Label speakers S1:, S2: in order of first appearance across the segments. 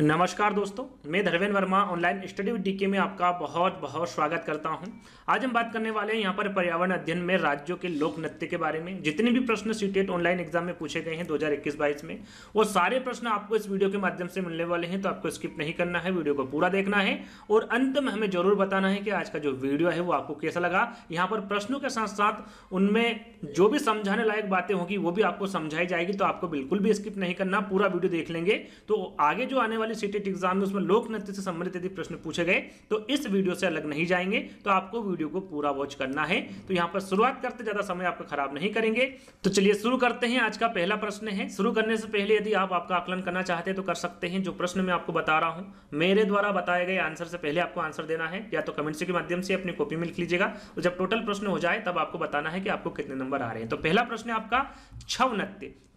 S1: नमस्कार दोस्तों मैं Dharmendra Verma online study with DK में आपका बहुत बहुत स्वागत करता हूं आज हम बात करने वाले हैं यहाँ पर पर्यावरण अध्ययन में राज्यों के लोक नृत्य के बारे में जितने भी प्रश्न सीटेट ऑनलाइन एग्जाम में पूछे गए हैं 2021-22 में वो सारे प्रश्न आपको इस वीडियो के माध्यम से मिलने वाले हैं तो आपको स्किप नहीं करना है वीडियो को पूरा देखना है और अंत में हमें जरूर बताना है कि आज का जो वीडियो है वो आपको कैसा लगा यहाँ पर प्रश्नों के साथ साथ उनमें जो भी समझाने लायक बातें होंगी वो भी आपको समझाई जाएगी तो आपको बिल्कुल भी स्किप नहीं करना पूरा वीडियो देख लेंगे तो आगे जो आने वाले वाली सीटेट एग्जाम में उसमें लोक नृत्य से संबंधित यदि प्रश्न पूछे गए तो इस वीडियो से अलग नहीं जाएंगे तो आपको वीडियो को पूरा वॉच करना है तो यहाँ पर शुरुआत करते ज़्यादा समय आपका खराब नहीं करेंगे तो चलिए शुरू करते हैं आज का पहला प्रश्न है शुरू करने से पहले यदि आप आपका आकलन करना चाहते हैं तो कर सकते हैं जो प्रश्न मैं आपको बता रहा हूँ मेरे द्वारा बताए गए आंसर से पहले आपको आंसर देना है या तो कमेंट्स के माध्यम से अपनी कॉपी में लिख लीजिएगा और जब टोटल प्रश्न हो जाए तब आपको बताना है कि आपको कितने नंबर आ रहे हैं तो पहला प्रश्न है आपका छव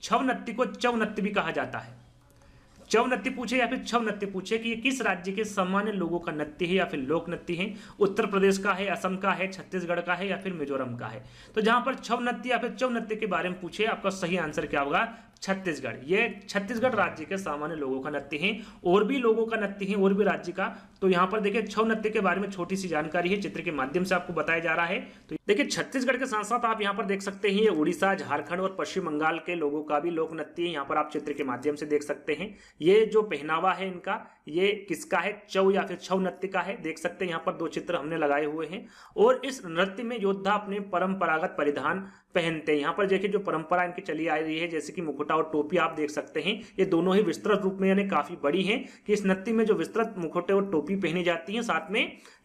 S1: छवनत्य को चवनत्य भी कहा जाता है चव नृत्य पूछे या फिर छव नृत्य पूछे कि ये किस राज्य के सामान्य लोगों का नृत्य है या फिर लोक नृत्य है उत्तर प्रदेश का है असम का है छत्तीसगढ़ का है या फिर मिजोरम का है तो जहां पर छव नृत्य या फिर चव नृत्य के बारे में पूछे आपका सही आंसर क्या होगा छत्तीसगढ़ ये छत्तीसगढ़ राज्य के सामान्य लोगों का नृत्य है और भी लोगों का नृत्य है और भी राज्य का तो यहाँ पर देखिए छव नृत्य के बारे में छोटी सी जानकारी है चित्र के माध्यम से आपको बताया जा रहा है तो देखिए छत्तीसगढ़ के साथ साथ आप यहाँ पर देख सकते हैं ये उड़ीसा झारखंड और पश्चिम बंगाल के लोगों का भी लोक नृत्य है यहाँ पर आप चित्र के माध्यम से देख सकते हैं ये जो पहनावा है इनका ये किसका है चव या फिर छव नृत्य का है देख सकते हैं यहाँ पर दो चित्र हमने लगाए हुए हैं और इस नृत्य में योद्धा अपने परंपरागत परिधान पहनते हैं यहाँ पर देखिए जो परंपरा इनकी चली आ रही है जैसे कि मुकुट कुर्ता और टोपी आप देख सकते हैं ये दोनों ही विस्तृत रूप में यानी काफी बड़ी है कि इस नत्ती में जो विस्तृत मुखोटे और टोपी पहनी जाती है साथ में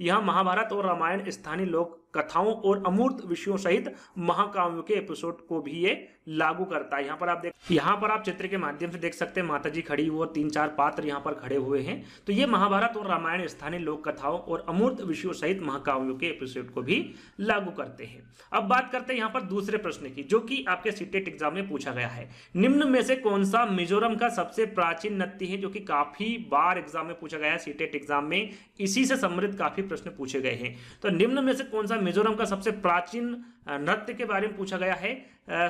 S1: यह महाभारत और रामायण स्थानीय लोग कथाओं और अमूर्त विषयों सहित महाकाव्य के एपिसोड को भी ये लागू करता है यहाँ पर आप देख यहाँ पर आप चित्र के माध्यम से देख सकते हैं माता जी खड़ी और तीन चार पात्र यहाँ पर खड़े हुए हैं तो ये महाभारत और रामायण स्थानीय लोक कथाओं और अमूर्त विषयों सहित महाकाव्यों के एपिसोड को भी लागू करते हैं अब बात करते हैं यहाँ पर दूसरे प्रश्न की जो कि आपके सीटेट एग्जाम e में पूछा गया है निम्न में से कौन सा मिजोरम का सबसे प्राचीन नृत्य है जो कि काफी बार एग्जाम में पूछा गया है सीटेट एग्जाम e में इसी से संबंधित काफी प्रश्न पूछे गए हैं तो निम्न में से कौन सा मिजोरम का सबसे प्राचीन नृत्य के बारे में पूछा गया है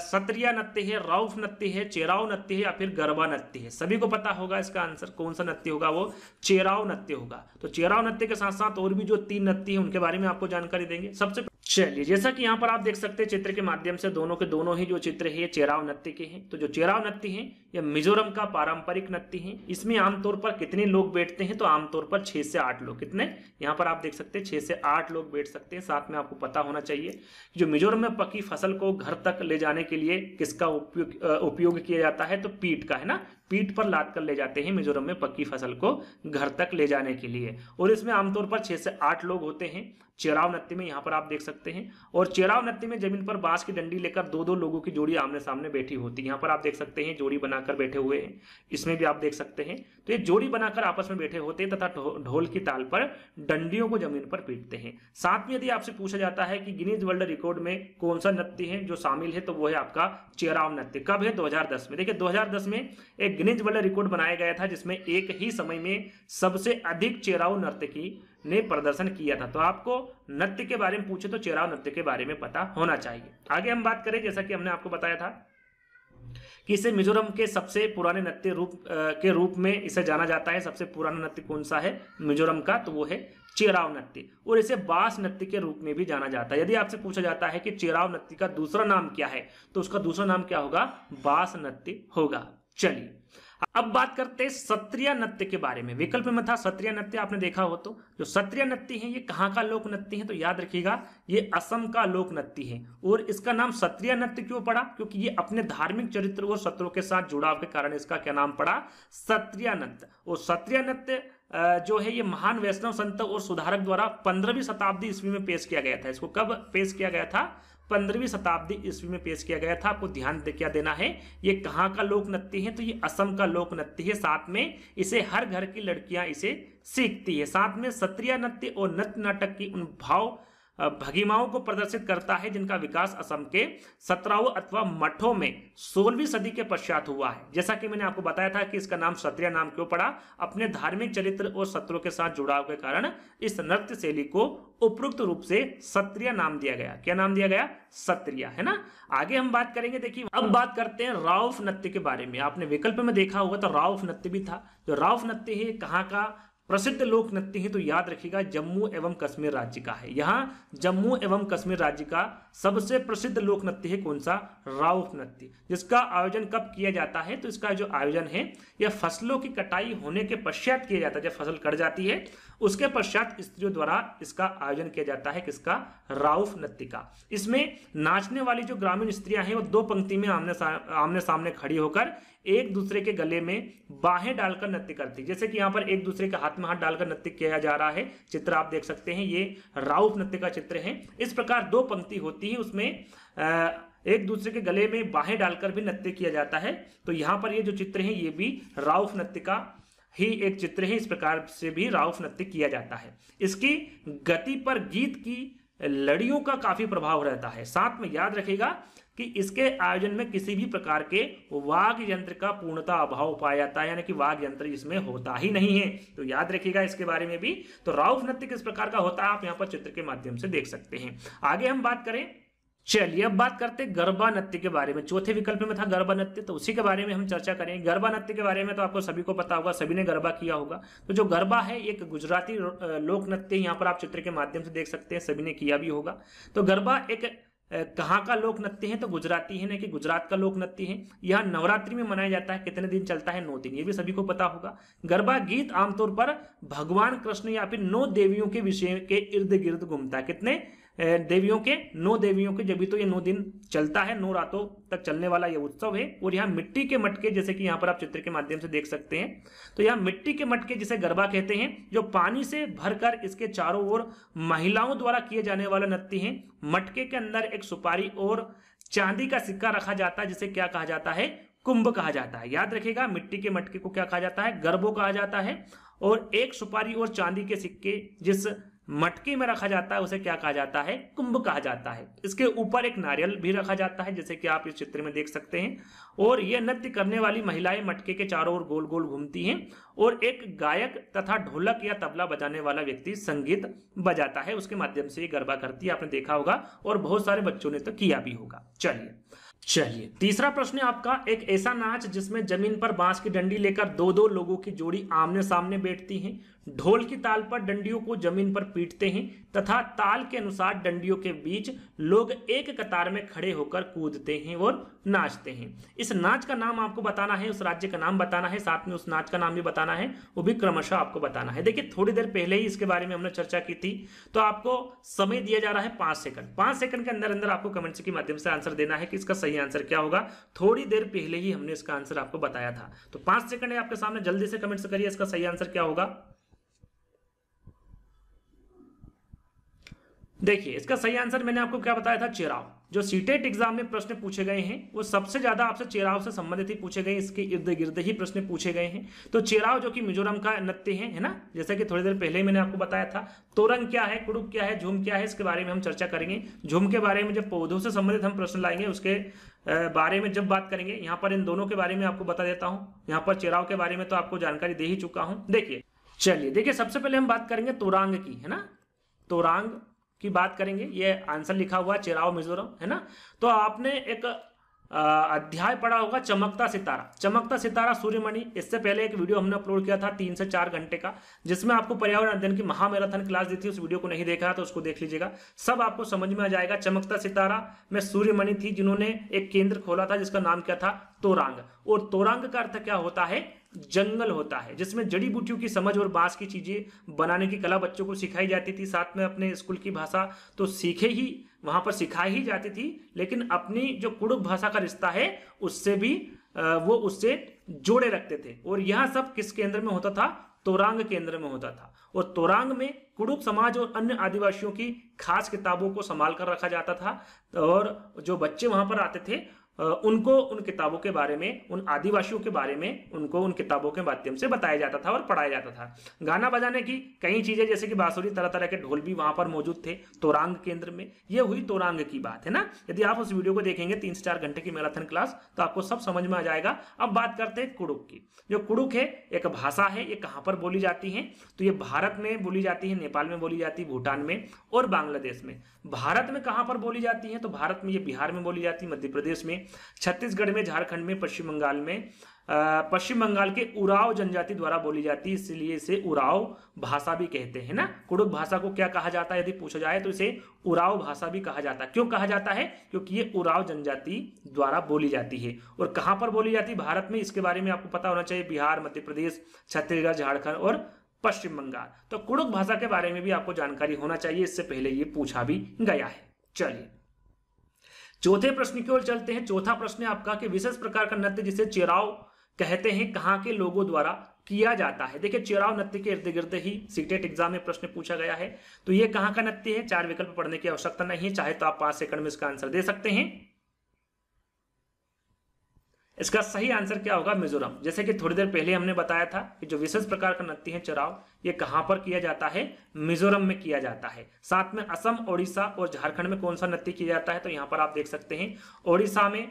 S1: सत्रिया नृत्य है राउफ नृत्य है चेराव नृत्य है या फिर गरबा नृत्य है सभी को पता होगा इसका आंसर कौन सा नृत्य होगा वो चेराव नृत्य होगा तो चेराव नृत्य के साथ साथ और भी जो तीन नृत्य है उनके बारे में आपको जानकारी देंगे सबसे चलिए जैसा कि यहाँ पर आप देख सकते हैं चित्र के माध्यम से दोनों के दोनों ही जो चित्र है ये चेराव नृत्य के हैं तो जो चेराव नृत्य है ये मिजोरम का पारंपरिक नृत्य है इसमें आमतौर पर कितने लोग बैठते हैं तो आमतौर पर छह से आठ लोग कितने यहाँ पर आप देख सकते हैं छह से आठ लोग बैठ सकते हैं साथ में आपको पता होना चाहिए जो मिजोरम में पकी फसल को घर तक ले जाने के लिए किसका उपयोग उपयोग किया जाता है तो पीट का है ना पीठ पर लाद कर ले जाते हैं मिजोरम में पक्की फसल को घर तक ले जाने के लिए और इसमें आमतौर पर छह से आठ लोग होते हैं चेराव नत्ती में यहाँ पर आप देख सकते हैं और चेराव नत्ती में जमीन पर बांस की डंडी लेकर दो दो लोगों की जोड़ी आमने सामने बैठी होती है यहाँ पर आप देख सकते हैं जोड़ी बनाकर बैठे हुए हैं इसमें भी आप देख सकते हैं तो ये जोड़ी बनाकर आपस में बैठे होते हैं तथा ढोल की ताल पर डंडियों को जमीन पर पीटते हैं साथ में यदि आपसे पूछा जाता है कि गिनीज वर्ल्ड रिकॉर्ड में कौन सा नृत्य है जो शामिल है तो वो है आपका चेराव नृत्य कब है दो में देखिये दो में एक गिनीज वर्ल्ड रिकॉर्ड बनाया गया था जिसमें एक ही समय में सबसे अधिक चेराव नर्तकी ने प्रदर्शन किया था तो आपको नृत्य के बारे में पूछे तो चेराव नृत्य के बारे में पता होना चाहिए आगे हम बात करें जैसा कि हमने आपको बताया था कि इसे मिजोरम के सबसे पुराने नृत्य रूप के रूप में इसे जाना जाता है सबसे पुराना नृत्य कौन सा है मिजोरम का तो वो है चेराव नृत्य और इसे बास नृत्य के रूप में भी जाना जाता है यदि आपसे पूछा जाता है कि चेराव नृत्य का दूसरा नाम क्या है तो उसका दूसरा नाम क्या होगा बास नृत्य होगा चलिए अब बात करते हैं सत्रिय नृत्य के बारे में विकल्प में था सत्रिय नृत्य आपने देखा हो तो जो सत्रिय नृत्य है ये कहाँ का लोक नृत्य है तो याद रखिएगा ये असम का लोक नृत्य है और इसका नाम सत्रिय नृत्य क्यों पड़ा क्योंकि ये अपने धार्मिक चरित्र और सत्रों के साथ जुड़ाव के कारण इसका क्या नाम पड़ा सत्रिय नृत्य और सत्रिय नृत्य जो है ये महान वैष्णव संत और सुधारक द्वारा पंद्रहवीं शताब्दी ईस्वी में पेश किया गया था इसको कब पेश किया गया था पंद्रहवीं शताब्दी ईस्वी में पेश किया गया था आपको ध्यान क्या देना है ये कहाँ का लोक नृत्य है तो ये असम का लोक नृत्य है साथ में इसे हर घर की लड़कियां इसे सीखती है साथ में सत्रिया नृत्य और नृत्य नाटक की उन भाव भगीमाओं को प्रदर्शित करता है जिनका विकास असम के सत्राऊ अथवा मठों में सोलहवीं सदी के पश्चात हुआ है जैसा कि मैंने आपको बताया था कि इसका नाम सत्रिया नाम क्यों पड़ा अपने धार्मिक चरित्र और सत्रों के साथ जुड़ाव के कारण इस नृत्य शैली को उपयुक्त रूप से सत्रिया नाम दिया गया क्या नाम दिया गया सत्रिया है ना आगे हम बात करेंगे देखिए अब बात करते हैं राउफ नृत्य के बारे में आपने विकल्प में देखा होगा तो राउफ नृत्य भी था जो तो राउफ नृत्य है कहाँ का प्रसिद्ध लोक नृत्य है तो याद रखिएगा जम्मू एवं कश्मीर राज्य का है यहाँ जम्मू एवं कश्मीर राज्य का सबसे प्रसिद्ध लोक नृत्य है कौन सा राउफ नृत्य जिसका आयोजन कब किया जाता है तो इसका जो आयोजन है यह फसलों की कटाई होने के पश्चात किया जाता है जब फसल कट जाती है उसके पश्चात स्त्रियों द्वारा इसका आयोजन किया जाता है किसका राउफ नृत्य का इसमें नाचने वाली जो ग्रामीण स्त्रियां हैं वो दो पंक्ति में आमने सामने खड़ी होकर एक दूसरे के गले में बाहें डालकर नृत्य करती है जैसे कि यहाँ पर एक दूसरे के हाथ में हाथ डालकर नृत्य किया जा रहा है चित्र आप देख सकते हैं ये राउत नृत्य का चित्र है इस प्रकार दो पंक्ति होती है उसमें एक दूसरे के गले में बाहें डालकर भी नृत्य किया जाता है तो यहाँ पर ये जो चित्र है ये भी राउफ नृत्य का ही एक चित्र है इस प्रकार से भी राउफ नृत्य किया जाता है इसकी गति पर गीत की लड़ियों का काफी प्रभाव रहता है साथ में याद रखेगा कि इसके आयोजन में किसी भी प्रकार के वाघ यंत्र का पूर्णता अभाव पाया जाता है यानी कि वाघ यंत्र इसमें होता ही नहीं है तो याद रखिएगा इसके बारे में भी तो राउफ नृत्य किस प्रकार का होता है आप यहाँ पर चित्र के माध्यम से देख सकते हैं आगे हम बात करें चलिए अब बात करते हैं गरबा नृत्य के बारे में चौथे विकल्प में था गरबा नृत्य तो उसी के बारे में हम चर्चा करेंगे गरबा नृत्य के बारे में तो आपको सभी को पता होगा सभी ने गरबा किया होगा तो जो गरबा है एक गुजराती लोक नृत्य यहाँ पर आप चित्र के माध्यम से देख सकते हैं सभी ने किया भी होगा तो गरबा एक कहाँ का लोक नृत्य है तो गुजराती है ना कि गुजरात का लोक नृत्य है यह नवरात्रि में मनाया जाता है कितने दिन चलता है नौ दिन ये भी सभी को पता होगा गरबा गीत आमतौर पर भगवान कृष्ण या फिर नौ देवियों के विषय के इर्द गिर्द घूमता है कितने देवियों के नौ देवियों के जब भी तो ये नौ दिन चलता है नौ रातों तक चलने वाला ये उत्सव है और यहाँ मिट्टी के मटके जैसे कि यहाँ पर आप चित्र के माध्यम से देख सकते हैं तो यहाँ मिट्टी के मटके जिसे गरबा कहते हैं जो पानी से भरकर इसके चारों ओर महिलाओं द्वारा किए जाने वाले नृत्य है मटके के अंदर एक सुपारी और चांदी का सिक्का रखा जाता है जिसे क्या कहा जाता है कुंभ कहा जाता है याद रखेगा मिट्टी के मटके को क्या कहा जाता है गर्भो कहा जाता है और एक सुपारी और चांदी के सिक्के जिस मटके में रखा जाता है उसे क्या कहा जाता है कुंभ कहा जाता है इसके ऊपर एक नारियल भी रखा जाता है जैसे कि आप इस चित्र में देख सकते हैं और यह नृत्य करने वाली महिलाएं मटके के चारों ओर गोल गोल घूमती हैं और एक गायक तथा ढोलक या तबला बजाने वाला व्यक्ति संगीत बजाता है उसके माध्यम से ये गरबा करती है आपने देखा होगा और बहुत सारे बच्चों ने तो किया भी होगा चलिए चलिए तीसरा प्रश्न आपका एक ऐसा नाच जिसमें जमीन पर बांस की डंडी लेकर दो दो लोगों की जोड़ी आमने सामने बैठती है ढोल की ताल पर डंडियों को जमीन पर पीटते हैं तथा ताल के अनुसार डंडियों के बीच लोग एक कतार में खड़े होकर कूदते हैं और नाचते हैं इस नाच का नाम आपको बताना है उस राज्य का नाम बताना है साथ में उस नाच का नाम भी बताना है वो भी क्रमशः आपको बताना है देखिए थोड़ी देर पहले ही इसके बारे में हमने चर्चा की थी तो आपको समय दिया जा रहा है पांच सेकंड पांच सेकंड के अंदर अंदर आपको कमेंट्स के माध्यम से आंसर देना है कि इसका सही आंसर क्या होगा थोड़ी देर पहले ही हमने इसका आंसर आपको बताया था तो पांच सेकंड है आपके सामने जल्दी से कमेंट्स करिए इसका सही आंसर क्या होगा देखिए इसका सही आंसर मैंने आपको क्या बताया था चेराव जो सीटेट एग्जाम e में प्रश्न पूछे गए हैं वो सबसे ज्यादा आपसे चेराव से संबंधित ही पूछे गए इसके इर्द गिर्द ही प्रश्न पूछे गए हैं तो चेराव जो कि मिजोरम का नृत्य है है ना जैसा कि थोड़ी देर पहले ही मैंने आपको बताया था तोरंग क्या है कुड़ुक क्या है झूम क्या है इसके बारे में हम चर्चा करेंगे झूम के बारे में जब पौधों से संबंधित हम प्रश्न लाएंगे उसके बारे में जब बात करेंगे यहाँ पर इन दोनों के बारे में आपको बता देता हूँ यहाँ पर चेराव के बारे में तो आपको जानकारी दे ही चुका हूँ देखिए चलिए देखिए सबसे पहले हम बात करेंगे तोरांग की है ना तोरांग की बात करेंगे ये आंसर लिखा हुआ चेराव मिजोरम है ना तो आपने एक अध्याय पढ़ा होगा चमकता सितारा चमकता सितारा सूर्यमणि इससे पहले एक वीडियो हमने अपलोड किया था तीन से चार घंटे का जिसमें आपको पर्यावरण अध्ययन की महामैराथन क्लास दी थी उस वीडियो को नहीं देखा तो उसको देख लीजिएगा सब आपको समझ में आ जाएगा चमकता सितारा में सूर्यमणि थी जिन्होंने एक केंद्र खोला था जिसका नाम क्या था तोरांग और तोरांग का अर्थ क्या होता है जंगल होता है जिसमें जड़ी बूटियों की समझ और बांस की चीज़ें बनाने की कला बच्चों को सिखाई जाती थी साथ में अपने स्कूल की भाषा तो सीखे ही वहाँ पर सिखाई ही जाती थी लेकिन अपनी जो कुड़ुक भाषा का रिश्ता है उससे भी वो उससे जोड़े रखते थे और यह सब किस केंद्र में होता था तोरांग केंद्र में होता था और तोरांग में कुड़ुक समाज और अन्य आदिवासियों की खास किताबों को संभाल कर रखा जाता था और जो बच्चे वहां पर आते थे उनको उन किताबों के बारे में उन आदिवासियों के बारे में उनको उन किताबों के माध्यम से बताया जाता था और पढ़ाया जाता था गाना बजाने की कई चीज़ें जैसे कि बांसुरी तरह तरह के ढोल भी वहाँ पर मौजूद थे तोरांग केंद्र में ये हुई तोरांग की बात है ना यदि आप उस वीडियो को देखेंगे तीन से चार घंटे की मैराथन क्लास तो आपको सब समझ में आ जाएगा अब बात करते हैं कुड़ुक की जो कुड़ुक है एक भाषा है ये कहाँ पर बोली जाती है तो ये भारत में बोली जाती है नेपाल में बोली जाती है भूटान में और बांग्लादेश में भारत में कहाँ पर बोली जाती है तो भारत में ये बिहार में बोली जाती है मध्य प्रदेश में छत्तीसगढ़ में झारखंड में पश्चिम बंगाल में पश्चिम बंगाल के उराव जनजाति द्वारा बोली जाती है इसलिए इसे उराव भाषा भी कहते हैं ना कुडुक भाषा को क्या कहा जाता है यदि पूछा जाए तो इसे उराव भाषा भी कहा जाता है क्यों कहा जाता है क्योंकि ये उराव जनजाति द्वारा बोली जाती है और कहां पर बोली जाती है भारत में इसके बारे में आपको पता होना चाहिए बिहार मध्य प्रदेश छत्तीसगढ़ झारखंड और पश्चिम बंगाल तो कुड़ुक भाषा के बारे में भी आपको जानकारी होना चाहिए इससे पहले ये पूछा भी गया है चलिए चौथे प्रश्न की ओर चलते हैं चौथा प्रश्न है आपका कि विशेष प्रकार का नृत्य जिसे चेराव कहते हैं कहाँ के लोगों द्वारा किया जाता है देखिए चेराव नृत्य के इर्द गिर्द ही सीटेट एग्जाम में प्रश्न पूछा गया है तो ये कहाँ का नृत्य है चार विकल्प पढ़ने की आवश्यकता नहीं है चाहे तो आप पांच सेकंड में इसका आंसर दे सकते हैं इसका सही आंसर क्या होगा मिजोरम जैसे कि थोड़ी देर पहले हमने बताया था कि जो विशेष प्रकार का नृत्य है चराव ये कहां पर किया जाता है मिजोरम में किया जाता है साथ में असम ओडिशा और झारखंड में कौन सा नृत्य किया जाता है तो यहां पर आप देख सकते हैं ओडिशा में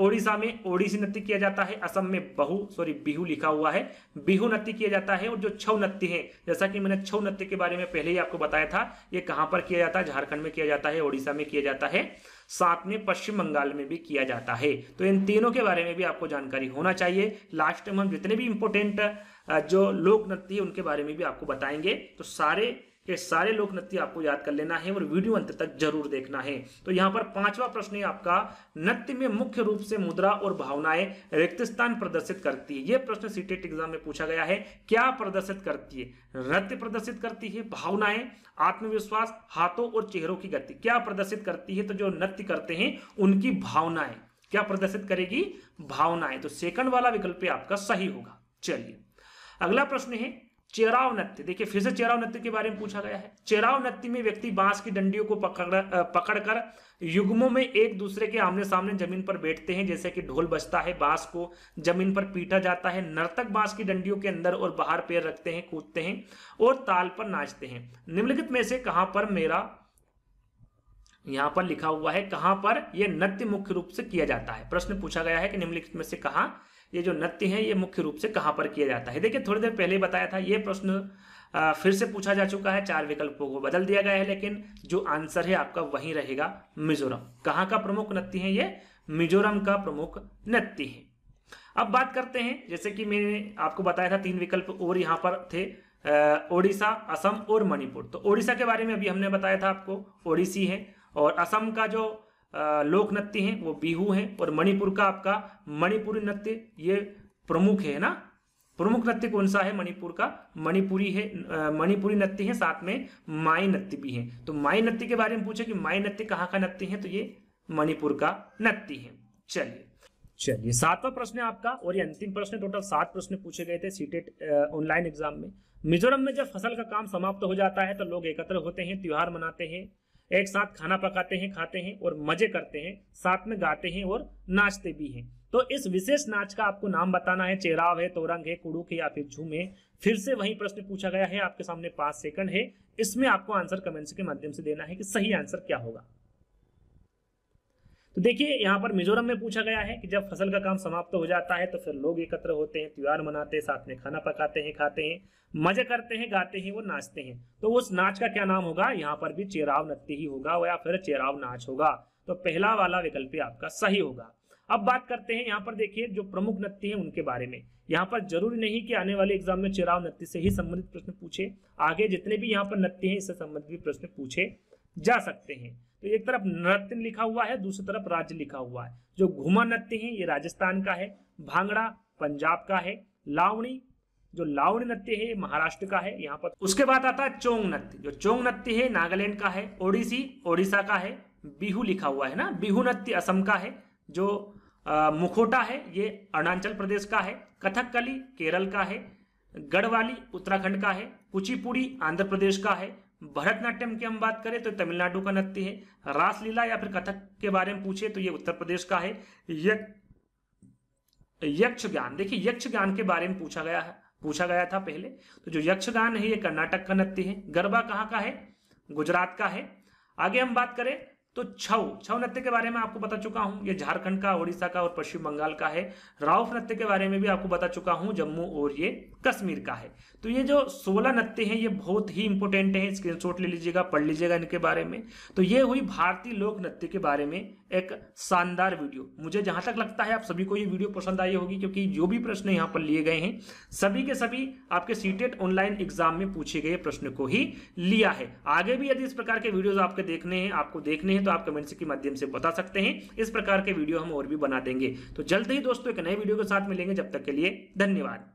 S1: ओडिशा में ओडिशी नृत्य किया जाता है असम में बहु सॉरी बिहू लिखा हुआ है बिहू नृत्य किया जाता है और जो छऊ नृत्य है जैसा कि मैंने छऊ नृत्य के बारे में पहले ही आपको बताया था ये कहाँ पर किया जाता है झारखंड में किया जाता है ओडिशा में किया जाता है साथ में पश्चिम बंगाल में भी किया जाता है तो इन तीनों के बारे में भी आपको जानकारी होना चाहिए लास्ट में हम जितने भी इंपॉर्टेंट जो लोक नृत्य है उनके बारे में भी आपको बताएंगे तो सारे ये सारे लोक नृत्य आपको याद कर लेना है और वीडियो अंत तक जरूर देखना है तो यहाँ पर पांचवा प्रश्न है आपका नृत्य में मुख्य रूप से मुद्रा और भावनाएं रिक्त स्थान प्रदर्शित करती है ये प्रश्न सीटेट एग्जाम e में पूछा गया है क्या प्रदर्शित करती है नृत्य प्रदर्शित करती है भावनाएं आत्मविश्वास हाथों और चेहरों की गति क्या प्रदर्शित करती है तो जो नृत्य करते हैं उनकी भावनाएं क्या प्रदर्शित करेगी भावनाएं तो सेकंड वाला विकल्प आपका सही होगा चलिए अगला प्रश्न है चेराव नृत्य देखिए फिर से चेराव नृत्य के बारे में पूछा गया है चेराव नृत्य में व्यक्ति बांस की डंडियों को पकड़ पकड़कर युग्मों में एक दूसरे के आमने सामने जमीन पर बैठते हैं जैसे कि ढोल बजता है बांस को जमीन पर पीटा जाता है नर्तक बांस की डंडियों के अंदर और बाहर पैर रखते हैं कूदते हैं और ताल पर नाचते हैं निम्नलिखित में से कहां पर मेरा यहां पर लिखा हुआ है कहां पर यह नृत्य मुख्य रूप से किया जाता है प्रश्न पूछा गया है कि निम्नलिखित में से कहा ये जो नृत्य है ये मुख्य रूप से कहाँ पर किया जाता है देखिए थोड़ी देर पहले बताया था ये प्रश्न फिर से पूछा जा चुका है चार विकल्पों को बदल दिया गया है लेकिन जो आंसर है आपका वही रहेगा मिजोरम कहाँ का प्रमुख नृत्य है ये मिजोरम का प्रमुख नृत्य है अब बात करते हैं जैसे कि मैंने आपको बताया था तीन विकल्प और यहाँ पर थे ओडिशा असम और मणिपुर तो ओडिशा के बारे में अभी हमने बताया था आपको ओडिसी है और असम का जो लोक नृत्य हैं वो बिहू हैं और मणिपुर का आपका मणिपुरी नृत्य ये प्रमुख है ना प्रमुख नृत्य कौन सा है मणिपुर का मणिपुरी है मणिपुरी नृत्य है साथ में माई नृत्य भी है तो माई नृत्य के बारे में पूछे कि माई नृत्य कहाँ का नृत्य है तो ये मणिपुर का नृत्य है चलिए चलिए सातवां प्रश्न है आपका और ये अंतिम प्रश्न टोटल सात प्रश्न पूछे गए थे सीटेट ऑनलाइन एग्जाम में मिजोरम में जब फसल का काम समाप्त हो जाता है तो लोग एकत्र होते हैं त्योहार मनाते हैं एक साथ खाना पकाते हैं खाते हैं और मजे करते हैं साथ में गाते हैं और नाचते भी हैं तो इस विशेष नाच का आपको नाम बताना है चेराव है तोरंग है कुड़ूक है या फिर झूम है फिर से वही प्रश्न पूछा गया है आपके सामने पांच सेकंड है इसमें आपको आंसर कमेंट्स के माध्यम से देना है कि सही आंसर क्या होगा तो देखिए यहाँ पर मिजोरम में पूछा गया है कि जब फसल का काम समाप्त हो जाता है तो फिर लोग एकत्र होते हैं त्यौहार मनाते हैं साथ में खाना पकाते हैं खाते हैं मजे करते हैं गाते हैं वो नाचते हैं तो उस नाच का क्या नाम होगा यहाँ पर भी चेराव नृत्य ही होगा या फिर चेराव नाच होगा तो पहला वाला विकल्प आपका सही होगा अब बात करते हैं यहाँ पर देखिए जो प्रमुख नृत्य है उनके बारे में यहाँ पर जरूरी नहीं कि आने वाले एग्जाम में चेराव नृत्य से ही संबंधित प्रश्न पूछे आगे जितने भी यहाँ पर नृत्य है इससे संबंधित प्रश्न पूछे जा सकते हैं तो एक तरफ नृत्य लिखा हुआ है दूसरी तरफ राज्य लिखा हुआ है जो घुमा नृत्य है ये राजस्थान का है भांगड़ा पंजाब का है लावणी जो लावणी नृत्य है महाराष्ट्र का है यहाँ पर उसके बाद आता है चोंग नृत्य जो चोंग नृत्य है नागालैंड का है ओडिसी ओडिशा का है बिहू लिखा हुआ है ना बिहू नृत्य असम का है जो आ, मुखोटा है ये अरुणाचल प्रदेश का है कथकली केरल का है गढ़वाली उत्तराखंड का है कुचिपुड़ी आंध्र प्रदेश का है भरतनाट्यम की हम बात करें तो तमिलनाडु का नृत्य है रासलीला या फिर कथक के बारे में पूछे तो ये उत्तर प्रदेश का है यक्ष ज्ञान देखिए यक्ष ज्ञान के बारे में पूछा गया है पूछा गया था पहले तो जो यक्षगान है ये कर्नाटक का नृत्य है गरबा कहाँ का है गुजरात का है आगे हम बात करें तो छऊ छऊ नृत्य के बारे में आपको बता चुका हूं ये झारखंड का ओडिशा का और पश्चिम बंगाल का है राउफ नृत्य के बारे में भी आपको बता चुका हूँ जम्मू और ये कश्मीर का है तो ये जो सोलह नत्ते हैं ये बहुत ही इंपॉर्टेंट हैं स्क्रीनशॉट ले लीजिएगा पढ़ लीजिएगा इनके बारे में तो ये हुई भारतीय लोक नृत्य के बारे में एक शानदार वीडियो मुझे जहां तक लगता है आप सभी को ये वीडियो पसंद आई होगी क्योंकि जो भी प्रश्न यहाँ पर लिए गए हैं सभी के सभी आपके सीटेट ऑनलाइन एग्जाम में पूछे गए प्रश्न को ही लिया है आगे भी यदि इस प्रकार के वीडियोज आपके देखने हैं आपको देखने हैं तो आप कमेंट्स के माध्यम से बता सकते हैं इस प्रकार के वीडियो हम और भी बना देंगे तो जल्द ही दोस्तों एक नए वीडियो के साथ मिलेंगे जब तक के लिए धन्यवाद